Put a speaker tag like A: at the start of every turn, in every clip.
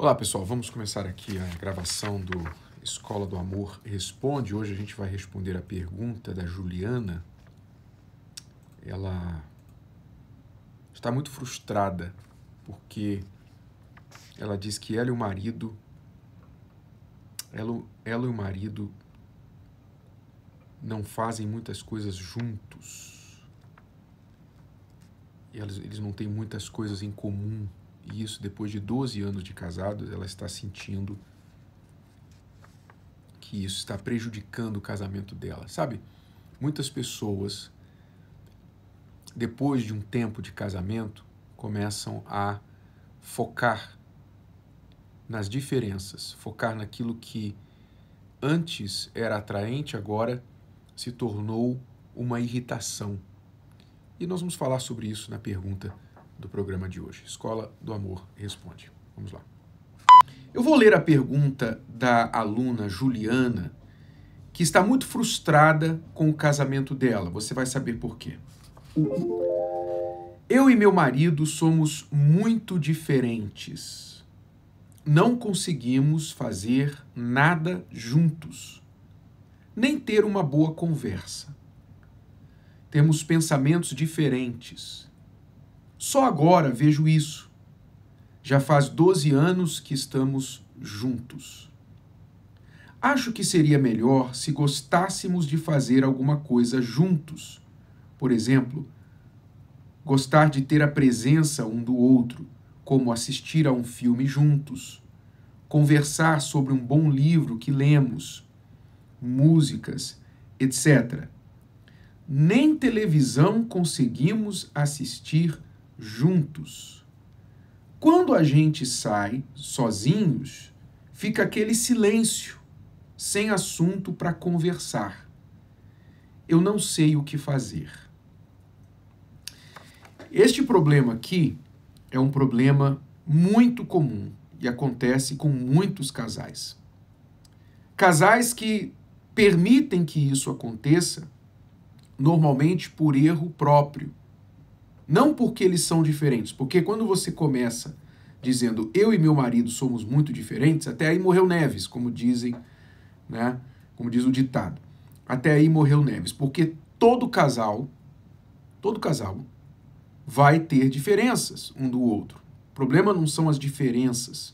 A: Olá pessoal, vamos começar aqui a gravação do Escola do Amor Responde. Hoje a gente vai responder a pergunta da Juliana. Ela está muito frustrada porque ela diz que ela e o marido, ela, ela e o marido não fazem muitas coisas juntos. E eles, eles não têm muitas coisas em comum e isso depois de 12 anos de casado, ela está sentindo que isso está prejudicando o casamento dela. Sabe? Muitas pessoas depois de um tempo de casamento começam a focar nas diferenças, focar naquilo que antes era atraente, agora se tornou uma irritação. E nós vamos falar sobre isso na pergunta do programa de hoje. Escola do Amor Responde. Vamos lá. Eu vou ler a pergunta da aluna Juliana, que está muito frustrada com o casamento dela. Você vai saber por quê. Eu e meu marido somos muito diferentes. Não conseguimos fazer nada juntos, nem ter uma boa conversa. Temos pensamentos diferentes só agora vejo isso. Já faz 12 anos que estamos juntos. Acho que seria melhor se gostássemos de fazer alguma coisa juntos. Por exemplo, gostar de ter a presença um do outro, como assistir a um filme juntos, conversar sobre um bom livro que lemos, músicas, etc. Nem televisão conseguimos assistir juntos. Quando a gente sai sozinhos, fica aquele silêncio, sem assunto para conversar. Eu não sei o que fazer. Este problema aqui é um problema muito comum e acontece com muitos casais. Casais que permitem que isso aconteça, normalmente por erro próprio, não porque eles são diferentes, porque quando você começa dizendo eu e meu marido somos muito diferentes, até aí morreu Neves, como dizem, né? Como diz o ditado. Até aí morreu Neves, porque todo casal, todo casal vai ter diferenças um do outro. O problema não são as diferenças.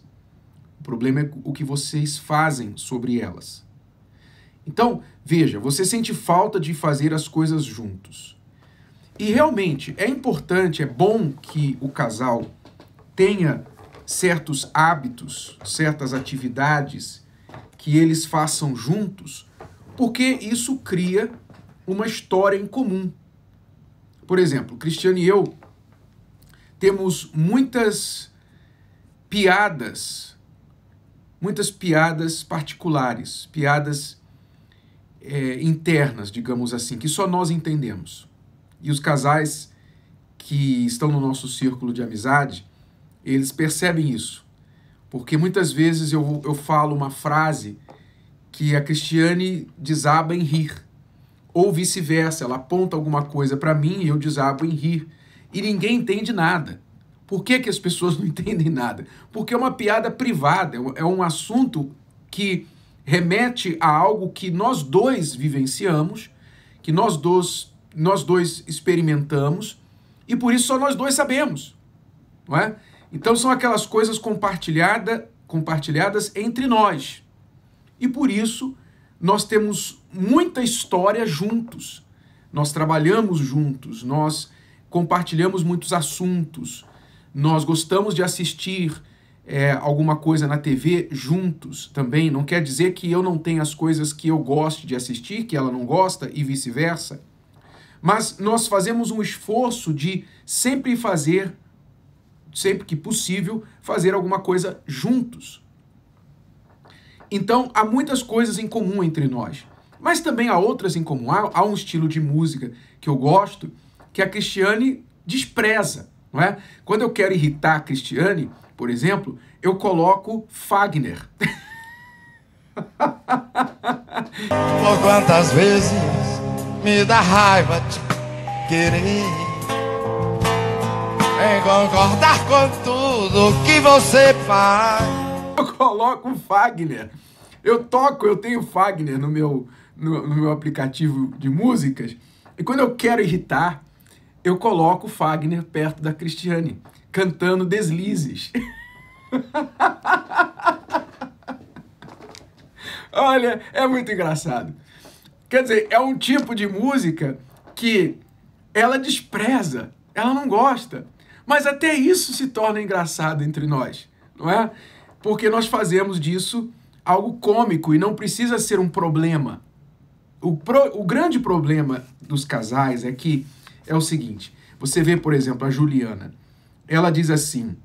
A: O problema é o que vocês fazem sobre elas. Então, veja, você sente falta de fazer as coisas juntos. E realmente é importante, é bom que o casal tenha certos hábitos, certas atividades que eles façam juntos, porque isso cria uma história em comum. Por exemplo, Cristiano e eu temos muitas piadas, muitas piadas particulares, piadas é, internas, digamos assim, que só nós entendemos. E os casais que estão no nosso círculo de amizade, eles percebem isso. Porque muitas vezes eu, eu falo uma frase que a Cristiane desaba em rir. Ou vice-versa, ela aponta alguma coisa para mim e eu desabo em rir. E ninguém entende nada. Por que, que as pessoas não entendem nada? Porque é uma piada privada, é, é um assunto que remete a algo que nós dois vivenciamos, que nós dois nós dois experimentamos e por isso só nós dois sabemos, não é? Então são aquelas coisas compartilhada, compartilhadas entre nós. E por isso nós temos muita história juntos. Nós trabalhamos juntos, nós compartilhamos muitos assuntos, nós gostamos de assistir é, alguma coisa na TV juntos também. Não quer dizer que eu não tenha as coisas que eu gosto de assistir, que ela não gosta, e vice-versa. Mas nós fazemos um esforço de sempre fazer, sempre que possível, fazer alguma coisa juntos. Então, há muitas coisas em comum entre nós. Mas também há outras em comum. Há, há um estilo de música que eu gosto, que a Cristiane despreza, não é? Quando eu quero irritar a Cristiane, por exemplo, eu coloco Fagner. Por quantas vezes me dá raiva de querer em concordar com tudo que você faz. Eu coloco o Fagner. Eu toco, eu tenho Fagner no meu, no, no meu aplicativo de músicas. E quando eu quero irritar, eu coloco o Fagner perto da Cristiane, cantando deslizes. Olha, é muito engraçado. Quer dizer, é um tipo de música que ela despreza, ela não gosta. Mas até isso se torna engraçado entre nós, não é? Porque nós fazemos disso algo cômico e não precisa ser um problema. O, pro, o grande problema dos casais é que é o seguinte: você vê, por exemplo, a Juliana. Ela diz assim: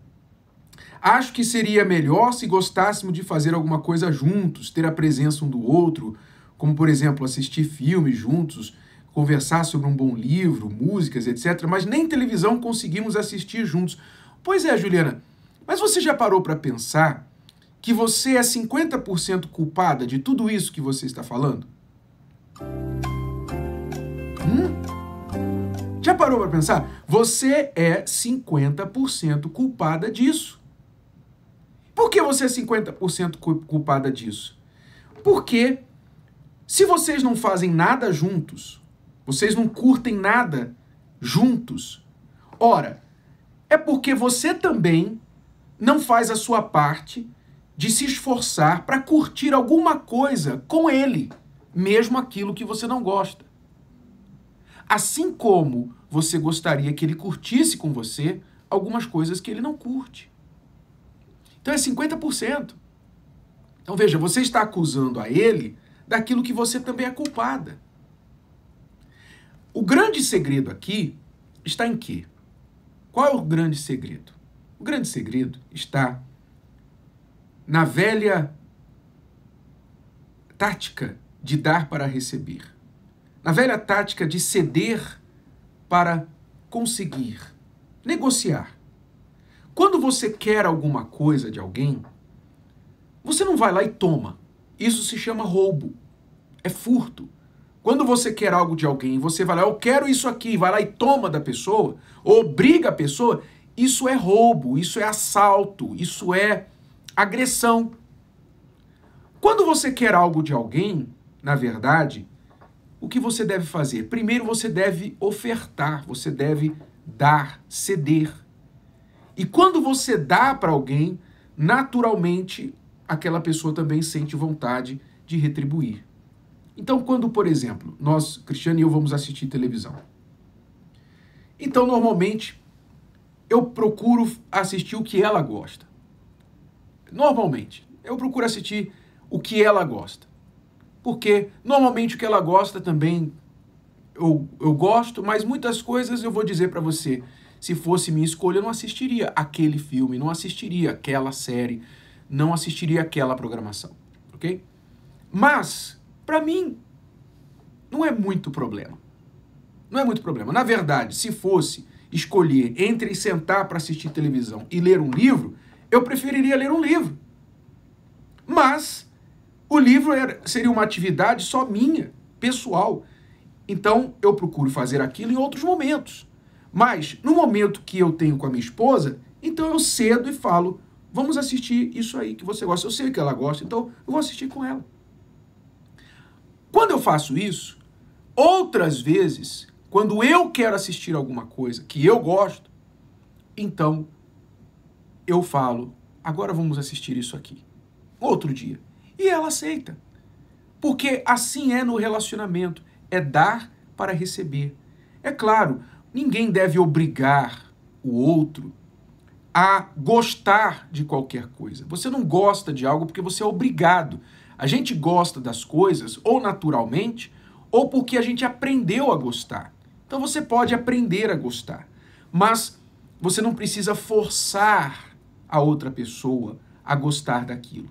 A: Acho que seria melhor se gostássemos de fazer alguma coisa juntos, ter a presença um do outro, como por exemplo assistir filmes juntos, conversar sobre um bom livro, músicas, etc. Mas nem televisão conseguimos assistir juntos. Pois é, Juliana, mas você já parou para pensar que você é 50% culpada de tudo isso que você está falando? Hum? Já parou para pensar? Você é 50% culpada disso. Por que você é 50% culpada disso? Porque se vocês não fazem nada juntos, vocês não curtem nada juntos, ora, é porque você também não faz a sua parte de se esforçar para curtir alguma coisa com ele, mesmo aquilo que você não gosta. Assim como você gostaria que ele curtisse com você algumas coisas que ele não curte. Então é 50%. Então veja, você está acusando a ele daquilo que você também é culpada. O grande segredo aqui está em quê? Qual é o grande segredo? O grande segredo está na velha tática de dar para receber, na velha tática de ceder para conseguir, negociar. Quando você quer alguma coisa de alguém, você não vai lá e toma. Isso se chama roubo. É furto. Quando você quer algo de alguém, você vai lá, eu quero isso aqui, vai lá e toma da pessoa, obriga a pessoa, isso é roubo, isso é assalto, isso é agressão. Quando você quer algo de alguém, na verdade, o que você deve fazer? Primeiro você deve ofertar, você deve dar, ceder. E quando você dá para alguém, naturalmente aquela pessoa também sente vontade de retribuir. Então, quando, por exemplo, nós, Cristiano e eu, vamos assistir televisão, então normalmente eu procuro assistir o que ela gosta. Normalmente, eu procuro assistir o que ela gosta. Porque normalmente o que ela gosta também eu, eu gosto, mas muitas coisas eu vou dizer para você. Se fosse minha escolha, eu não assistiria aquele filme, não assistiria aquela série, não assistiria aquela programação, ok? Mas para mim, não é muito problema. Não é muito problema. Na verdade, se fosse escolher entre sentar para assistir televisão e ler um livro, eu preferiria ler um livro. Mas o livro era, seria uma atividade só minha, pessoal. Então eu procuro fazer aquilo em outros momentos. Mas no momento que eu tenho com a minha esposa, então eu cedo e falo: vamos assistir isso aí que você gosta. Eu sei que ela gosta, então eu vou assistir com ela. Quando eu faço isso, outras vezes, quando eu quero assistir alguma coisa que eu gosto, então eu falo, agora vamos assistir isso aqui. Outro dia. E ela aceita. Porque assim é no relacionamento. É dar para receber. É claro, ninguém deve obrigar o outro a gostar de qualquer coisa. Você não gosta de algo porque você é obrigado. A gente gosta das coisas ou naturalmente ou porque a gente aprendeu a gostar. Então você pode aprender a gostar, mas você não precisa forçar a outra pessoa a gostar daquilo.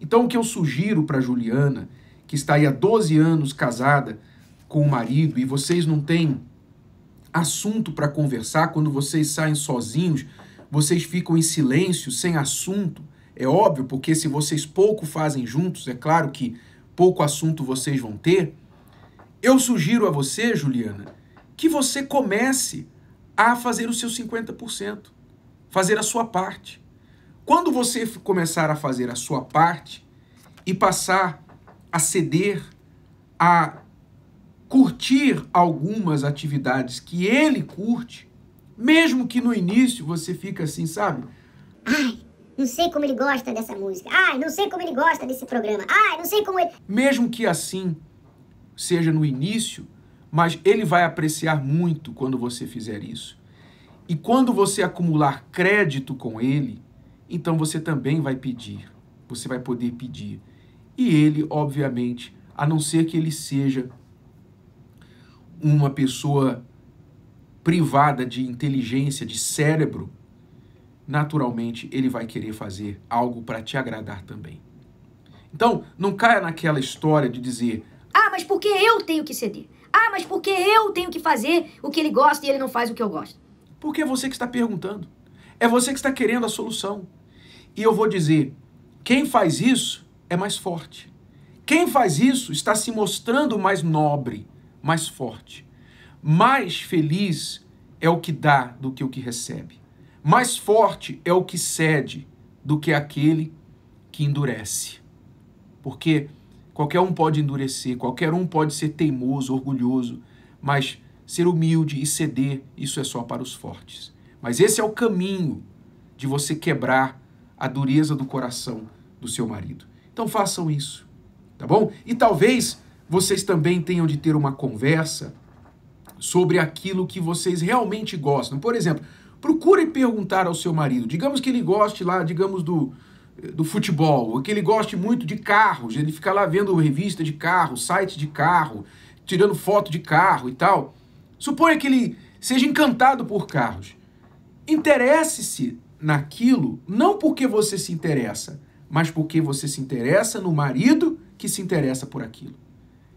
A: Então o que eu sugiro para Juliana, que está aí há 12 anos casada com o marido e vocês não têm assunto para conversar, quando vocês saem sozinhos, vocês ficam em silêncio, sem assunto, é óbvio, porque se vocês pouco fazem juntos, é claro que pouco assunto vocês vão ter. Eu sugiro a você, Juliana, que você comece a fazer os seus 50%, fazer a sua parte. Quando você começar a fazer a sua parte e passar a ceder, a curtir algumas atividades que ele curte, mesmo que no início você fica assim, sabe? Ai, não sei como ele gosta dessa música. Ai, não sei como ele gosta desse programa. Ai, não sei como ele. Mesmo que assim seja no início, mas ele vai apreciar muito quando você fizer isso. E quando você acumular crédito com ele, então você também vai pedir. Você vai poder pedir. E ele, obviamente, a não ser que ele seja uma pessoa privada de inteligência, de cérebro, naturalmente ele vai querer fazer algo para te agradar também. Então, não caia naquela história de dizer: "Ah, mas porque eu tenho que ceder? Ah, mas porque eu tenho que fazer o que ele gosta e ele não faz o que eu gosto?" Porque é você que está perguntando. É você que está querendo a solução. E eu vou dizer: quem faz isso é mais forte. Quem faz isso está se mostrando mais nobre, mais forte. Mais feliz é o que dá do que o que recebe. Mais forte é o que cede do que aquele que endurece. Porque qualquer um pode endurecer, qualquer um pode ser teimoso, orgulhoso, mas ser humilde e ceder, isso é só para os fortes. Mas esse é o caminho de você quebrar a dureza do coração do seu marido. Então façam isso, tá bom? E talvez vocês também tenham de ter uma conversa sobre aquilo que vocês realmente gostam. Por exemplo, Procure perguntar ao seu marido. Digamos que ele goste lá, digamos, do, do futebol, ou que ele goste muito de carros, ele fica lá vendo revista de carro, site de carro, tirando foto de carro e tal. Suponha que ele seja encantado por carros. Interesse-se naquilo não porque você se interessa, mas porque você se interessa no marido que se interessa por aquilo.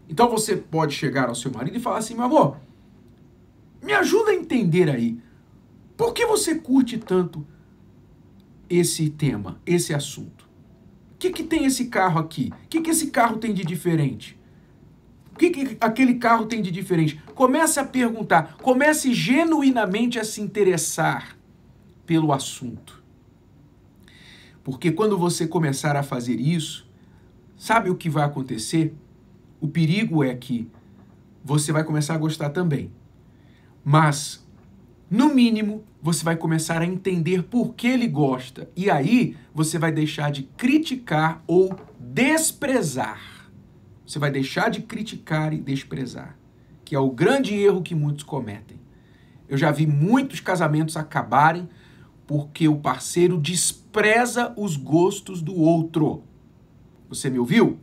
A: Então você pode chegar ao seu marido e falar assim: meu amor, me ajuda a entender aí. Por que você curte tanto esse tema, esse assunto? O que, que tem esse carro aqui? O que, que esse carro tem de diferente? O que, que aquele carro tem de diferente? Comece a perguntar, comece genuinamente a se interessar pelo assunto. Porque quando você começar a fazer isso, sabe o que vai acontecer? O perigo é que você vai começar a gostar também. Mas no mínimo, você vai começar a entender por que ele gosta. E aí, você vai deixar de criticar ou desprezar. Você vai deixar de criticar e desprezar, que é o grande erro que muitos cometem. Eu já vi muitos casamentos acabarem porque o parceiro despreza os gostos do outro. Você me ouviu?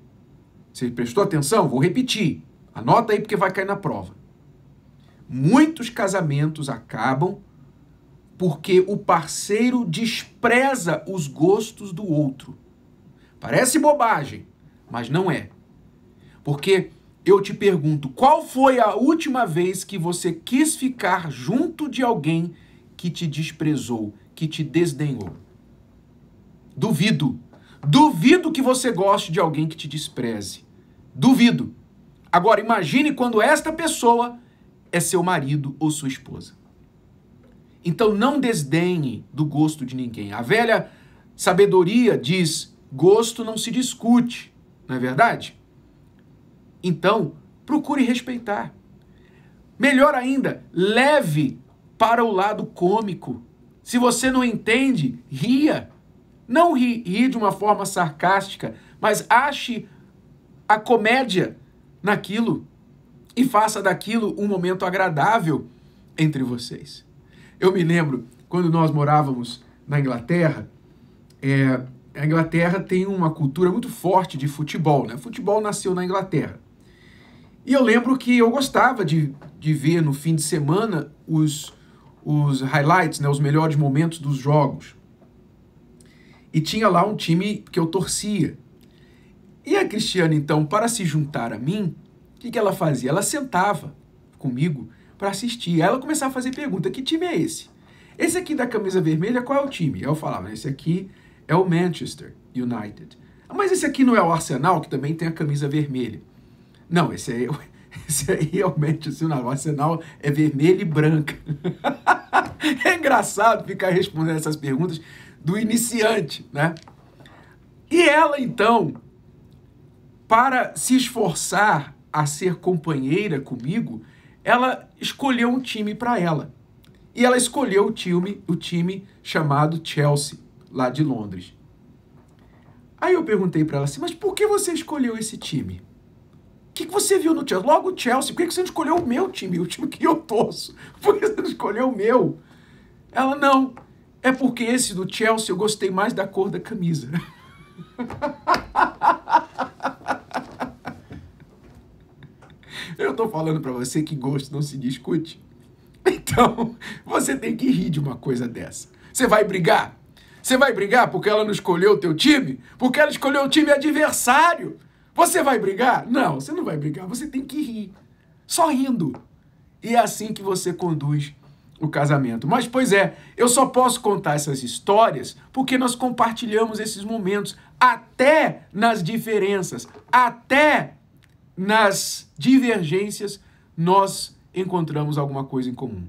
A: Você prestou atenção? Vou repetir. Anota aí porque vai cair na prova. Muitos casamentos acabam porque o parceiro despreza os gostos do outro. Parece bobagem, mas não é. Porque eu te pergunto, qual foi a última vez que você quis ficar junto de alguém que te desprezou, que te desdenhou? Duvido. Duvido que você goste de alguém que te despreze. Duvido. Agora, imagine quando esta pessoa é seu marido ou sua esposa. Então não desdenhe do gosto de ninguém. A velha sabedoria diz: gosto não se discute, não é verdade? Então, procure respeitar. Melhor ainda, leve para o lado cômico. Se você não entende, ria. Não ri, ri de uma forma sarcástica, mas ache a comédia naquilo e faça daquilo um momento agradável entre vocês. Eu me lembro quando nós morávamos na Inglaterra, é, a Inglaterra tem uma cultura muito forte de futebol, né? Futebol nasceu na Inglaterra. E eu lembro que eu gostava de, de ver no fim de semana os, os highlights, né? os melhores momentos dos jogos. E tinha lá um time que eu torcia. E a Cristiana, então, para se juntar a mim, que, que ela fazia? Ela sentava comigo para assistir. Aí ela começava a fazer pergunta: que time é esse? Esse aqui da camisa vermelha, qual é o time? Eu falava: esse aqui é o Manchester United. Mas esse aqui não é o Arsenal, que também tem a camisa vermelha. Não, esse aí, é esse aí é o Manchester United. O Arsenal é vermelho e branca. é engraçado ficar respondendo essas perguntas do iniciante, né? E ela, então, para se esforçar a ser companheira comigo, ela escolheu um time para ela. E ela escolheu o time, o time chamado Chelsea, lá de Londres. Aí eu perguntei para ela assim, mas por que você escolheu esse time? O que, que, você viu no Chelsea? Logo o Chelsea, por que, que você não escolheu o meu time, o time que eu torço? Por que você não escolheu o meu? Ela, não, é porque esse do Chelsea eu gostei mais da cor da camisa. Eu tô falando para você que gosto não se discute. Então, você tem que rir de uma coisa dessa. Você vai brigar? Você vai brigar porque ela não escolheu o teu time? Porque ela escolheu o time adversário. Você vai brigar? Não, você não vai brigar. Você tem que rir. Só rindo. E é assim que você conduz o casamento. Mas, pois é, eu só posso contar essas histórias porque nós compartilhamos esses momentos, até nas diferenças, até nas divergências, nós encontramos alguma coisa em comum.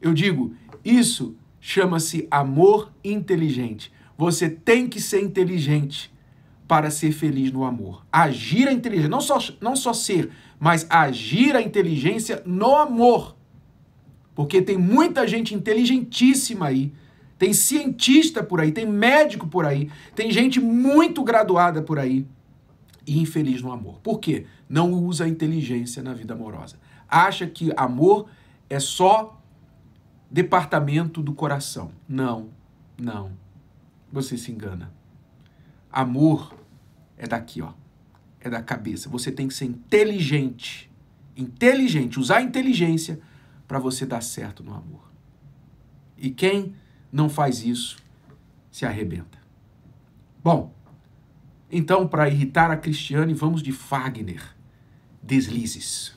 A: Eu digo, isso chama-se amor inteligente. Você tem que ser inteligente para ser feliz no amor. Agir a inteligência, não só, não só ser, mas agir a inteligência no amor. Porque tem muita gente inteligentíssima aí, tem cientista por aí, tem médico por aí, tem gente muito graduada por aí e infeliz no amor. Por quê? Não usa a inteligência na vida amorosa. Acha que amor é só departamento do coração. Não, não. Você se engana. Amor é daqui, ó. É da cabeça. Você tem que ser inteligente. Inteligente, usar a inteligência para você dar certo no amor. E quem não faz isso se arrebenta. Bom, então, para irritar a Cristiane, vamos de Fagner. Deslizes.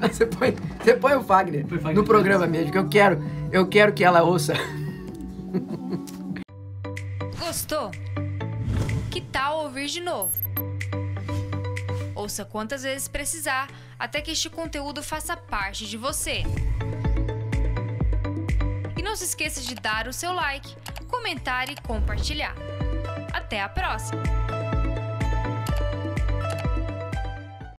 A: Você põe, você põe o Fagner, põe Fagner no programa mesmo, que eu quero, eu quero que ela ouça. Gostou? Que tal ouvir de novo? Ouça quantas vezes precisar até que este conteúdo faça parte de você se esqueça de dar o seu like, comentar e compartilhar. Até a próxima!